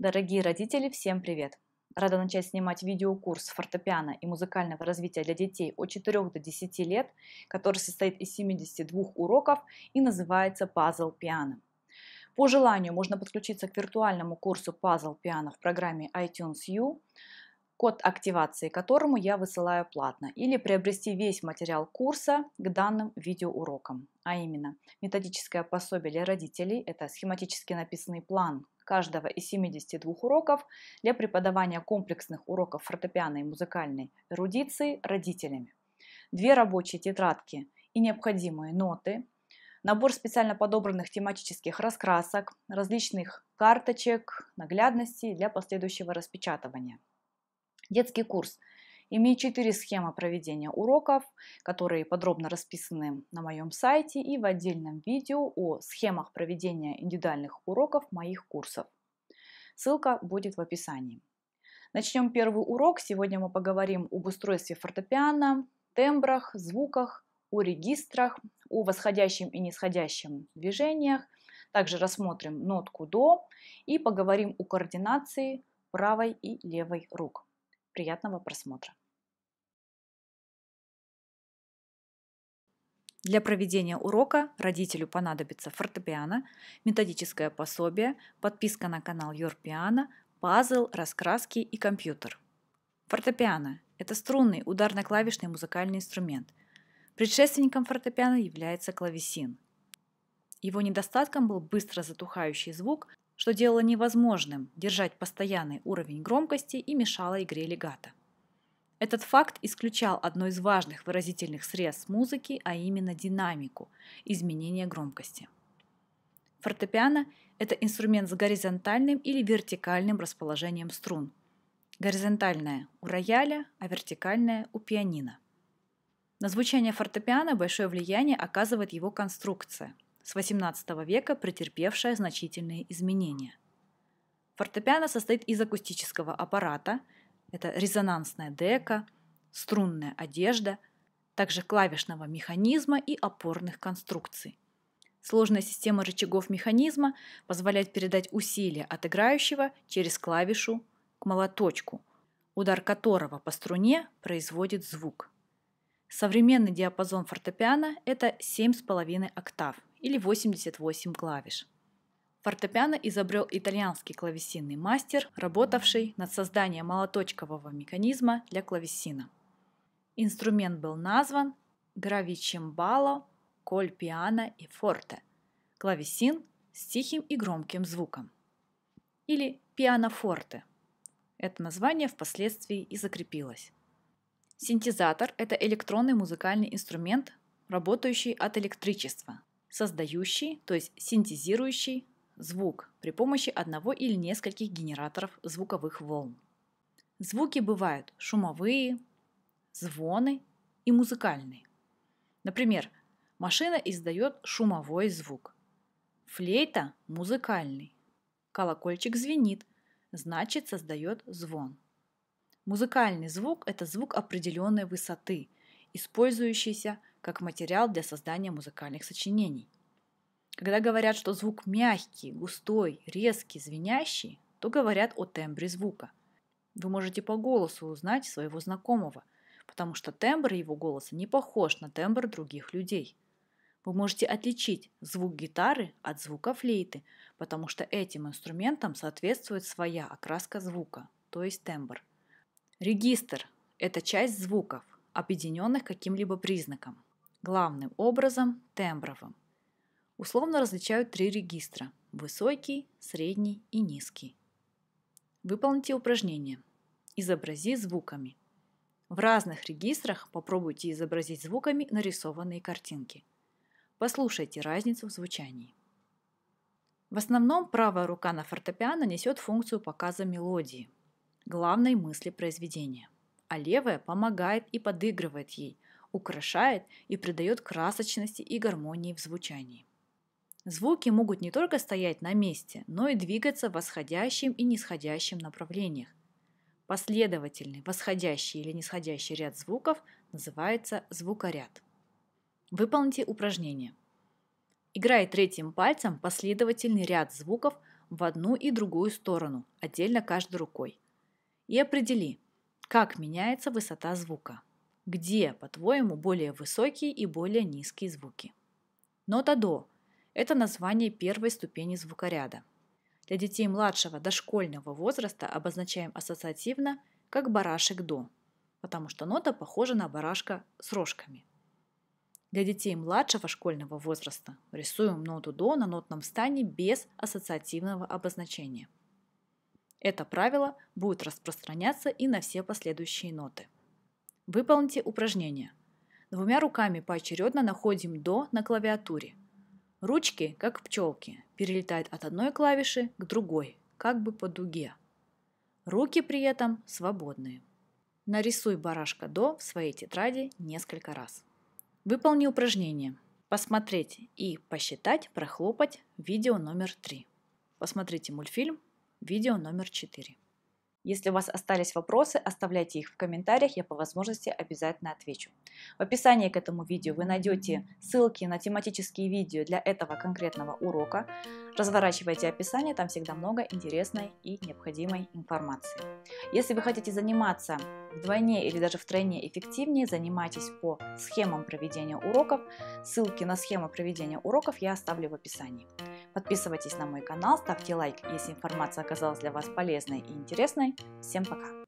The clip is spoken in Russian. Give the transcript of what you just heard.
Дорогие родители, всем привет! Рада начать снимать видеокурс фортепиано и музыкального развития для детей от 4 до 10 лет, который состоит из 72 уроков и называется «Пазл пиано». По желанию можно подключиться к виртуальному курсу «Пазл пиано» в программе iTunes U код активации которому я высылаю платно, или приобрести весь материал курса к данным видеоурокам, а именно методическое пособие для родителей, это схематически написанный план каждого из 72 уроков для преподавания комплексных уроков фортепиано и музыкальной эрудиции родителями, две рабочие тетрадки и необходимые ноты, набор специально подобранных тематических раскрасок, различных карточек, наглядностей для последующего распечатывания – Детский курс. Имею четыре схемы проведения уроков, которые подробно расписаны на моем сайте и в отдельном видео о схемах проведения индивидуальных уроков моих курсов. Ссылка будет в описании. Начнем первый урок. Сегодня мы поговорим об устройстве фортепиано, тембрах, звуках, о регистрах, о восходящем и нисходящем движениях. Также рассмотрим нотку до и поговорим о координации правой и левой рук. Приятного просмотра! Для проведения урока родителю понадобится фортепиано, методическое пособие, подписка на канал Your Piano, пазл, раскраски и компьютер. Фортепиано – это струнный ударно-клавишный музыкальный инструмент. Предшественником фортепиано является клавесин. Его недостатком был быстро затухающий звук, что делало невозможным держать постоянный уровень громкости и мешало игре легато. Этот факт исключал одно из важных выразительных средств музыки, а именно динамику, изменение громкости. Фортепиано – это инструмент с горизонтальным или вертикальным расположением струн. Горизонтальное – у рояля, а вертикальное – у пианино. На звучание фортепиано большое влияние оказывает его конструкция – с XVIII века претерпевшая значительные изменения. Фортепиано состоит из акустического аппарата, это резонансная дека, струнная одежда, также клавишного механизма и опорных конструкций. Сложная система рычагов механизма позволяет передать усилие от играющего через клавишу к молоточку, удар которого по струне производит звук. Современный диапазон фортепиано – это 7,5 октав – или 88 клавиш. Фортепиано изобрел итальянский клавесинный мастер, работавший над созданием молоточкового механизма для клавесина. Инструмент был назван гравичембало, коль пиано и форте – клавесин с тихим и громким звуком. Или пианофорте. Это название впоследствии и закрепилось. Синтезатор – это электронный музыкальный инструмент, работающий от электричества, создающий, то есть синтезирующий звук при помощи одного или нескольких генераторов звуковых волн. Звуки бывают шумовые, звоны и музыкальные. Например, машина издает шумовой звук. Флейта – музыкальный. Колокольчик звенит, значит создает звон. Музыкальный звук – это звук определенной высоты, использующийся как материал для создания музыкальных сочинений. Когда говорят, что звук мягкий, густой, резкий, звенящий, то говорят о тембре звука. Вы можете по голосу узнать своего знакомого, потому что тембр его голоса не похож на тембр других людей. Вы можете отличить звук гитары от звука флейты, потому что этим инструментам соответствует своя окраска звука, то есть тембр. Регистр – это часть звуков, объединенных каким-либо признаком – главным образом тембровым. Условно различают три регистра – высокий, средний и низкий. Выполните упражнение. Изобрази звуками. В разных регистрах попробуйте изобразить звуками нарисованные картинки. Послушайте разницу в звучании. В основном правая рука на фортепиано несет функцию показа мелодии, главной мысли произведения, а левая помогает и подыгрывает ей – украшает и придает красочности и гармонии в звучании. Звуки могут не только стоять на месте, но и двигаться в восходящем и нисходящем направлениях. Последовательный восходящий или нисходящий ряд звуков называется звукоряд. Выполните упражнение. Играй третьим пальцем последовательный ряд звуков в одну и другую сторону, отдельно каждой рукой. И определи, как меняется высота звука. Где, по-твоему, более высокие и более низкие звуки? Нота до – это название первой ступени звукоряда. Для детей младшего дошкольного возраста обозначаем ассоциативно как барашек до, потому что нота похожа на барашка с рожками. Для детей младшего школьного возраста рисуем ноту до на нотном стане без ассоциативного обозначения. Это правило будет распространяться и на все последующие ноты. Выполните упражнение. Двумя руками поочередно находим «до» на клавиатуре. Ручки, как пчелки, перелетают от одной клавиши к другой, как бы по дуге. Руки при этом свободные. Нарисуй барашка «до» в своей тетради несколько раз. Выполни упражнение «Посмотреть и посчитать, прохлопать» видео номер 3. Посмотрите мультфильм видео номер 4. Если у вас остались вопросы, оставляйте их в комментариях, я по возможности обязательно отвечу. В описании к этому видео вы найдете ссылки на тематические видео для этого конкретного урока. Разворачивайте описание, там всегда много интересной и необходимой информации. Если вы хотите заниматься вдвойне или даже втройне эффективнее, занимайтесь по схемам проведения уроков. Ссылки на схемы проведения уроков я оставлю в описании. Подписывайтесь на мой канал, ставьте лайк, если информация оказалась для вас полезной и интересной. Всем пока!